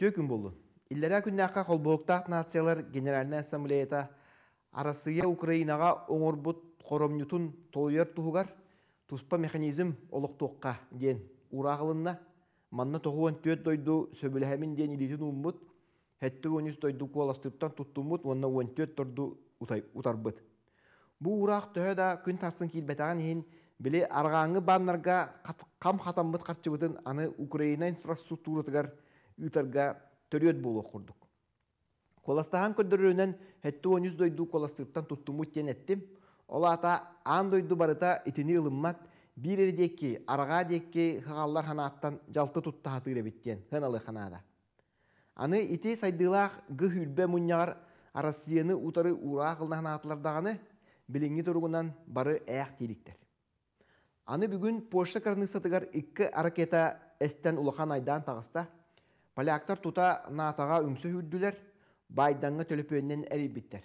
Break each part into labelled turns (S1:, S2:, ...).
S1: Үтө күн болу. Илләрә күннәққа қолбоқтақ нациялар Генеральна Ассамблеяда арасыя Украинаға оңорбут қоромнютун толуяр туғығар туспа механизм олықтоққа ден урағылынна манна тоғуан төт дойду сөбіләмін ден илитін умбут хәтті өніз дойду туттумбут онна торду утарбыт. Бу урақ төһө да күн тасын килбетаған хин биле арғаңы баннарга қам хатамбыт карчыбытын аны Украина инфраструктуратыгар ытарга төрөт болу курдук коластахан көддөрүнөн хетти он жүз дойду коластыктан туттумут тен эттим ол ата аан дойду барыта итини ылыммат бир арага декки хагаллар ханааттан жалты тутта хатыыр эбиттен ханада аны ити сайдылаах гы хүрбе муньягар арасыяны утары ура кылна ханаатылардаганы билиңи туругунан бары ээк тиликтер. аны бүгүн польша карны сатыгар икки аракета эстен улахан айдан тагыста Поляктар тута натаға үңсі хүрділер, байданға төліпөннен әрейбіттер.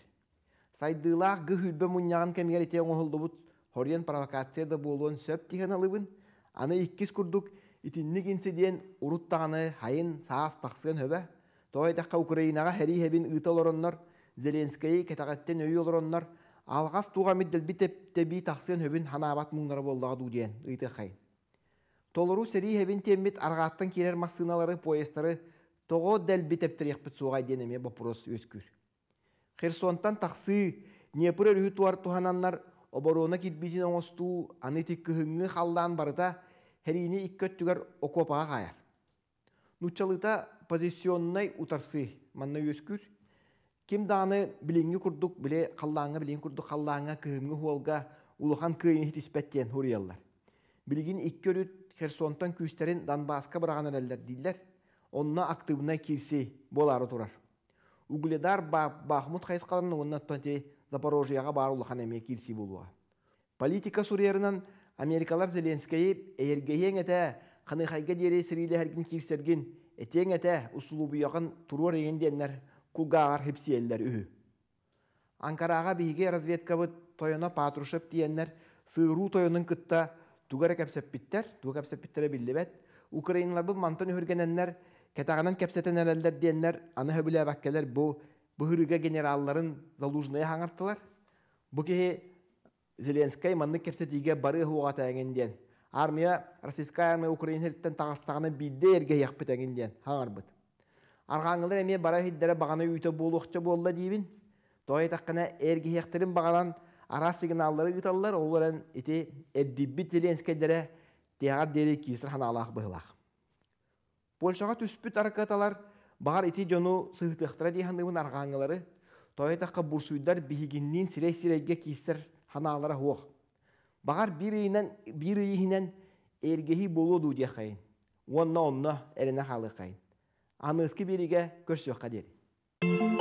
S1: Сайдылақ гы хүрбе мұнняған кәмегер етең оғылдыбыт, хорен провокацияда болуын сөп тиген алыбын, аны иккіз күрдік, итіннік инциден ұруттағаны хайын саас тақсыған өбі, тоғайдаққа Украинаға хәрі хәбін ұйтал ороннар, Зеленскайы кетағаттен өй олороннар, алғас туға медділ бітеп тәбі тақсыған өбін ханабат мұңнары болдағы дуден, ұйты Толыру сәрі хәбінте мит арғаттың келер массыналары поездары тоғы дәл бітептір еқпіт суға денеме бапырос өскүр. Херсонтан тақсы Днепр өрүхү туар тухананнар оборуна килбитин оңосту аны тиккыһыҥҥы халлаан херини хәрини иккөттүгөр окопаға каяр. Нучалыта позиционнай утарсы манны өскүр. Ким дааны билинги курдук биле халлааңа билиң курдук халлааңа кыһымгы хуолга улухан кыйын хитиспеттен хурияллар. Билигин иккөрүт Херсонтан күстерін Донбасска бұраған әрелдер дейділер. Онына актыбына келсе болары тұрар. Угледар Бахмут қайсқаларының онына тұнте Запорожияға барулыған әме келсе болуға. Политика сұрерінен Америкалар Зеленскайы әйергейен әті қаныхайға дере сірейлі әргін келсерген әтең әті ұсылу бұяғын тұруар егенденлер күлгағар әлдер үхі. Анкараға бейге разведка бұд тойына патрушып дейенлер сыйру тойының күтті тугара кепсеппиттер, туга кепсеппиттере биллебет. Украиналар бу мантон хүргененнер, кетагынан кепсетен әлелдер диеннер, аны хөбіле бәккелер бу бу хүрге генералларын залужные хаңартылар. Бу Зеленский манны кепсетиге бары хуга тәген диен. Армия, российская армия Украина хиттен тагыстагына бидде эрге яқпы тәген диен. Хаңар бит. Арғаңылар эме бара хиддере бағаны үйте болуқчы болды дейбин. Тоя таққына эрге яқтырын бағалан ара сигналлары гыталлар олоран ити эддибби теленскедере тиагар дери кисер ханалах быйлах. Польшага түспүт аракаталар бар ити жону сыхпектра дихандыбын аргаңылары тойтаққа бурсуйдар бихигиннин сирек-сирекке кисер ханалара хуох. Багар бирийнен бирийинен эргеһи болуду дияхайын. Онна онна эрене халыкайын. Аныски бириге көрсөккә дер.